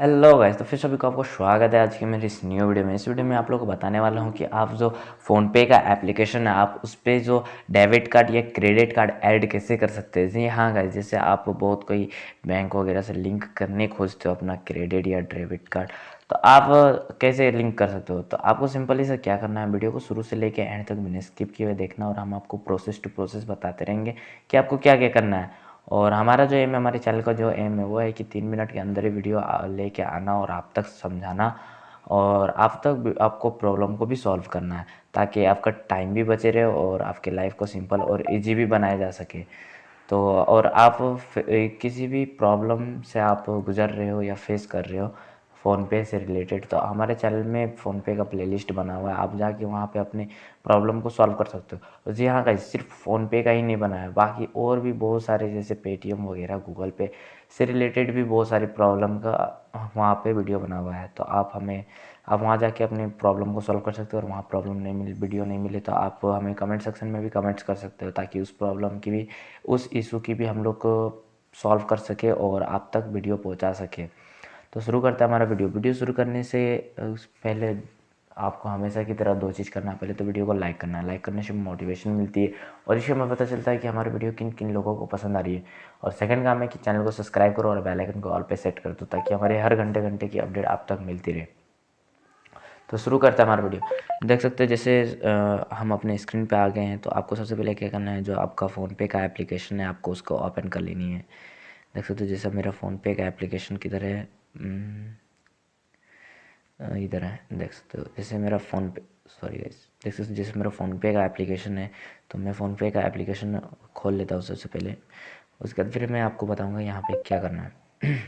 Hello guys तो फिर सभी को आपको स्वागत है आज के मेरे इस न्यू वीडियो में इस वीडियो में आप लोगों को बताने वाला हूँ कि आप जो फ़ोनपे का एप्लीकेशन है आप उस पर जो डेबिट कार्ड या क्रेडिट कार्ड ऐड कैसे कर सकते हैं जी हाँ गाइस जैसे आप बहुत कोई बैंक वगैरह से लिंक करने खोजते हो अपना क्रेडिट या डेबिट कार्ड तो आप कैसे लिंक कर सकते हो तो आपको सिंपली से क्या करना है वीडियो को शुरू से लेकर एंड तक मैंने स्किप किए हुए देखना और हम आपको प्रोसेस टू प्रोसेस बताते रहेंगे कि आपको क्या क्या करना है और हमारा जो एम है हमारे चैनल का जो एम है वो है कि तीन मिनट के अंदर ही वीडियो लेके आना और आप तक समझाना और आप तक आपको प्रॉब्लम को भी सॉल्व करना है ताकि आपका टाइम भी बचे रहे और आपके लाइफ को सिंपल और इजी भी बनाया जा सके तो और आप किसी भी प्रॉब्लम से आप गुजर रहे हो या फेस कर रहे हो फ़ोनपे से रिलेटेड तो हमारे चैनल में फ़ोनपे का प्लेलिस्ट बना हुआ है आप जाके वहाँ पे अपने प्रॉब्लम को सॉल्व कर सकते हो जी हाँ का सिर्फ फ़ोनपे का ही नहीं बनाया है बाकी और भी बहुत सारे जैसे पेटीएम वगैरह गूगल पे से रिलेटेड भी बहुत सारी प्रॉब्लम का वहाँ पे वीडियो बना हुआ है तो आप हमें आप वहाँ जाके अपने प्रॉब्लम को सॉल्व कर सकते हो और वहाँ प्रॉब्लम नहीं मिले वीडियो नहीं मिले तो आप हमें कमेंट सेक्शन में भी कमेंट्स कर सकते हो ताकि उस प्रॉब्लम की भी उस इशू की भी हम लोग सॉल्व कर सके और आप तक वीडियो पहुँचा सके तो शुरू करते हैं हमारा वीडियो वीडियो शुरू करने से पहले आपको हमेशा की तरह दो चीज़ करना पहले तो वीडियो को लाइक करना है लाइक करने से मोटिवेशन मिलती है और इससे हमें पता चलता है कि हमारे वीडियो किन किन लोगों को पसंद आ रही है और सेकंड काम है कि चैनल को सब्सक्राइब करो और बेल आइकन को ऑल पे सेट कर दो ताकि हमारे हर घंटे घंटे की अपडेट आप तक मिलती रहे तो शुरू करते हैं हमारा वीडियो देख सकते हैं जैसे आ, हम अपने स्क्रीन पर आ गए हैं तो आपको सबसे पहले क्या करना है जो आपका फ़ोनपे का एप्लीकेशन है आपको उसको ओपन कर लेनी है देख सकते हो जैसे मेरा फ़ोनपे का एप्लीकेशन किधर है हम्म। इधर है देख सकते हो जैसे मेरा फ़ोन पे सॉरी गाइस देख सकते हो जैसे मेरा फ़ोनपे का एप्लीकेशन है तो मैं फ़ोनपे का एप्लीकेशन खोल लेता हूँ सबसे पहले उसके बाद फिर मैं आपको बताऊँगा यहाँ पे क्या करना है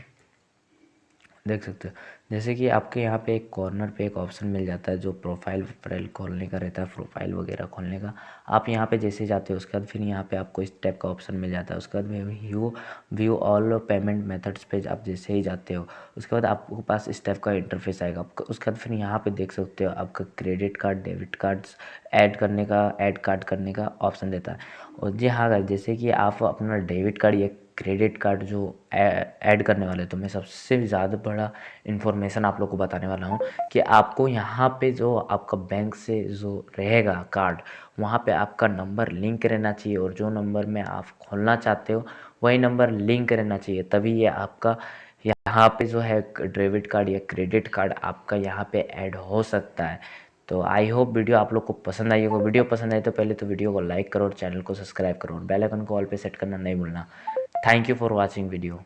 देख सकते हो जैसे कि आपके यहाँ पे एक कॉर्नर पे एक ऑप्शन मिल जाता है जो प्रोफाइल प्रोफाइल खोलने का रहता है प्रोफाइल वगैरह खोलने का आप यहाँ पे जैसे जाते हो उसके बाद फिर यहाँ पे आपको इस टाइप का ऑप्शन मिल जाता है उसके बाद view view all payment methods पे आप जैसे ही जाते हो उसके बाद आपके पास इस टाइप का इंटरफेस आएगा आपका उसके बाद फिर यहाँ पर देख सकते हो आपका credit card debit cards add करने का ऐड कार्ड करने का ऑप्शन देता है और जी हाँ जैसे कि आप अपना डेबिट कार्ड या क्रेडिट कार्ड जो ऐड करने वाले तो मैं सबसे ज़्यादा बड़ा इन्फॉर्मेशन आप लोग को बताने वाला हूँ कि आपको यहाँ पे जो आपका बैंक से जो रहेगा कार्ड वहाँ पे आपका नंबर लिंक रहना चाहिए और जो नंबर में आप खोलना चाहते हो वही नंबर लिंक रहना चाहिए तभी ये आपका यहाँ पे जो है डेबिट कार्ड या क्रेडिट कार्ड आपका यहाँ पे ऐड हो सकता है तो आई होप वीडियो आप लोग को पसंद आई होगा वीडियो पसंद आए तो पहले तो वीडियो को लाइक करो और चैनल को सब्सक्राइब करो और बेल आइकन को ऑल पे सेट करना नहीं भूलना Thank you for watching video.